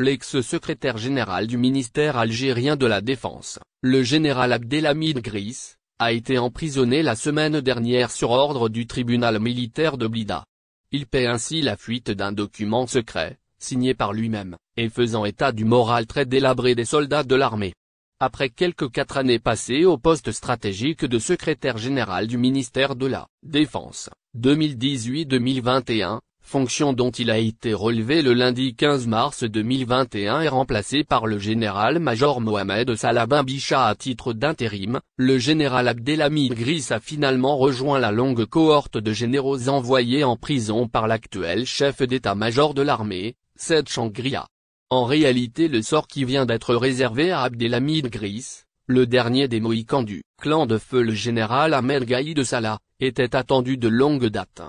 l'ex-secrétaire général du ministère algérien de la Défense, le général Abdelhamid Gris, a été emprisonné la semaine dernière sur ordre du tribunal militaire de Blida. Il paie ainsi la fuite d'un document secret, signé par lui-même et faisant état du moral très délabré des soldats de l'armée. Après quelques quatre années passées au poste stratégique de secrétaire général du ministère de la Défense, 2018-2021, fonction dont il a été relevé le lundi 15 mars 2021 et remplacé par le général-major Mohamed Salabin Bichat à titre d'intérim, le général Abdelhamid Gris a finalement rejoint la longue cohorte de généraux envoyés en prison par l'actuel chef d'état-major de l'armée, Seth Shangria. En réalité le sort qui vient d'être réservé à Abdelhamid Gris, le dernier des Mohicans du clan de feu le général Ahmed Gaïd Salah, était attendu de longue date.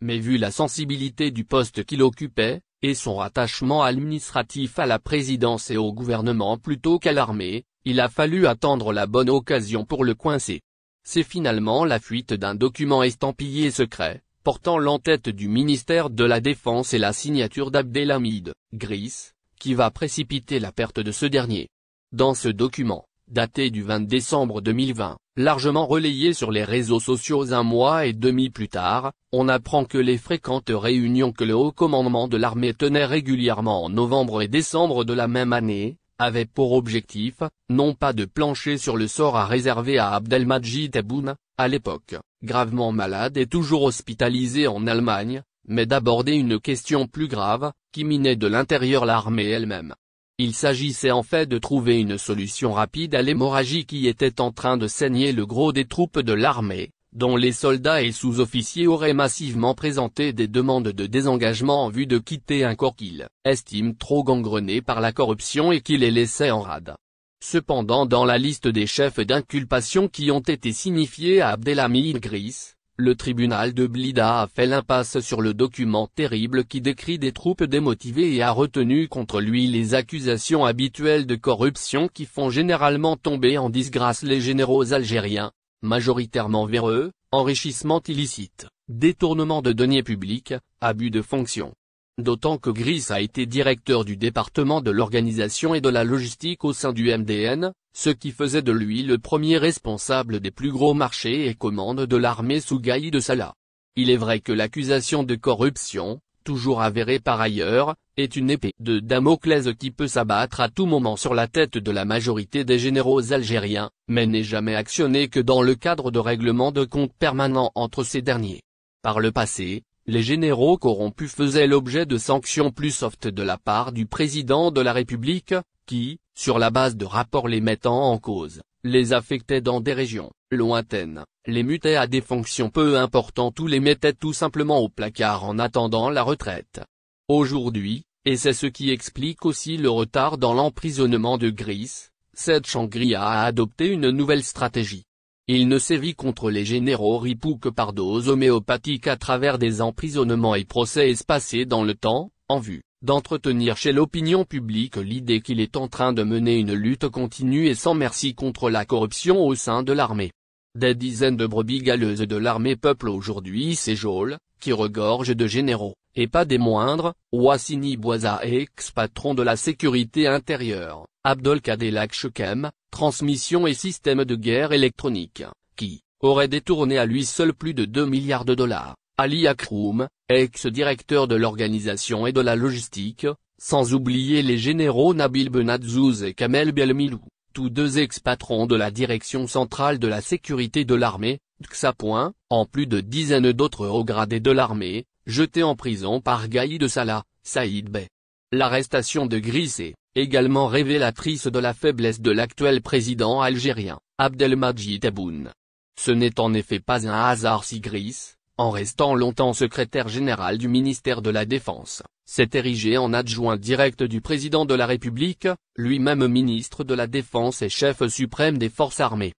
Mais vu la sensibilité du poste qu'il occupait, et son rattachement administratif à la présidence et au gouvernement plutôt qu'à l'armée, il a fallu attendre la bonne occasion pour le coincer. C'est finalement la fuite d'un document estampillé secret, portant l'entête du ministère de la Défense et la signature d'Abdelhamid Gris, qui va précipiter la perte de ce dernier. Dans ce document, daté du 20 décembre 2020, largement relayé sur les réseaux sociaux un mois et demi plus tard, on apprend que les fréquentes réunions que le haut commandement de l'armée tenait régulièrement en novembre et décembre de la même année, avaient pour objectif, non pas de plancher sur le sort à réserver à Abdelmajid Tebboune, à l'époque, gravement malade et toujours hospitalisé en Allemagne, mais d'aborder une question plus grave, qui minait de l'intérieur l'armée elle-même. Il s'agissait en fait de trouver une solution rapide à l'hémorragie qui était en train de saigner le gros des troupes de l'armée, dont les soldats et sous-officiers auraient massivement présenté des demandes de désengagement en vue de quitter un corps qu'ils estiment trop gangrené par la corruption et qui les laissait en rade. Cependant dans la liste des chefs d'inculpation qui ont été signifiés à Abdelhamid Gris, le tribunal de Blida a fait l'impasse sur le document terrible qui décrit des troupes démotivées et a retenu contre lui les accusations habituelles de corruption qui font généralement tomber en disgrâce les généraux algériens, majoritairement véreux, enrichissement illicite, détournement de deniers publics, abus de fonction. D'autant que Gris a été directeur du département de l'organisation et de la logistique au sein du MDN, ce qui faisait de lui le premier responsable des plus gros marchés et commandes de l'armée sous Gaï de Salah. Il est vrai que l'accusation de corruption, toujours avérée par ailleurs, est une épée de Damoclès qui peut s'abattre à tout moment sur la tête de la majorité des généraux algériens, mais n'est jamais actionnée que dans le cadre de règlements de compte permanents entre ces derniers. Par le passé, les généraux corrompus faisaient l'objet de sanctions plus soft de la part du président de la République, qui, sur la base de rapports les mettant en cause, les affectaient dans des régions lointaines, les mutaient à des fonctions peu importantes ou les mettaient tout simplement au placard en attendant la retraite. Aujourd'hui, et c'est ce qui explique aussi le retard dans l'emprisonnement de Gris, cette shangri a adopté une nouvelle stratégie. Il ne sévit contre les généraux Ripou que par dose homéopathique à travers des emprisonnements et procès espacés dans le temps, en vue d'entretenir chez l'opinion publique l'idée qu'il est en train de mener une lutte continue et sans merci contre la corruption au sein de l'armée. Des dizaines de brebis galeuses de l'armée peuplent aujourd'hui ces geôles, qui regorgent de généraux, et pas des moindres, Wassini Boisa ex-patron de la sécurité intérieure, Abdelkader Shukem, transmission et système de guerre électronique, qui, aurait détourné à lui seul plus de 2 milliards de dollars. Ali Akroum, ex-directeur de l'organisation et de la logistique, sans oublier les généraux Nabil Benadzouz et Kamel Belmilou, tous deux ex-patrons de la Direction Centrale de la Sécurité de l'Armée, Txapoint, En plus de dizaines d'autres hauts gradés de l'armée, jetés en prison par Gaïd Salah, Saïd Bey. L'arrestation de Gris est, également révélatrice de la faiblesse de l'actuel président algérien, Abdelmajid Tebboune. Ce n'est en effet pas un hasard si Gris, en restant longtemps secrétaire général du ministère de la Défense, s'est érigé en adjoint direct du président de la République, lui-même ministre de la Défense et chef suprême des forces armées.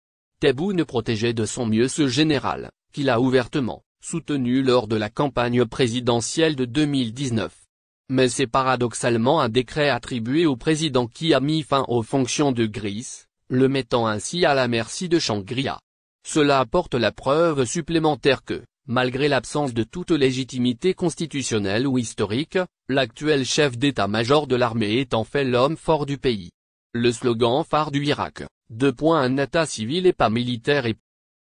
ne protégeait de son mieux ce général, qu'il a ouvertement soutenu lors de la campagne présidentielle de 2019. Mais c'est paradoxalement un décret attribué au président qui a mis fin aux fonctions de Gris, le mettant ainsi à la merci de Shangria. Cela apporte la preuve supplémentaire que, Malgré l'absence de toute légitimité constitutionnelle ou historique, l'actuel chef d'état-major de l'armée est en fait l'homme fort du pays. Le slogan phare du Irak, deux points un état civil et pas militaire et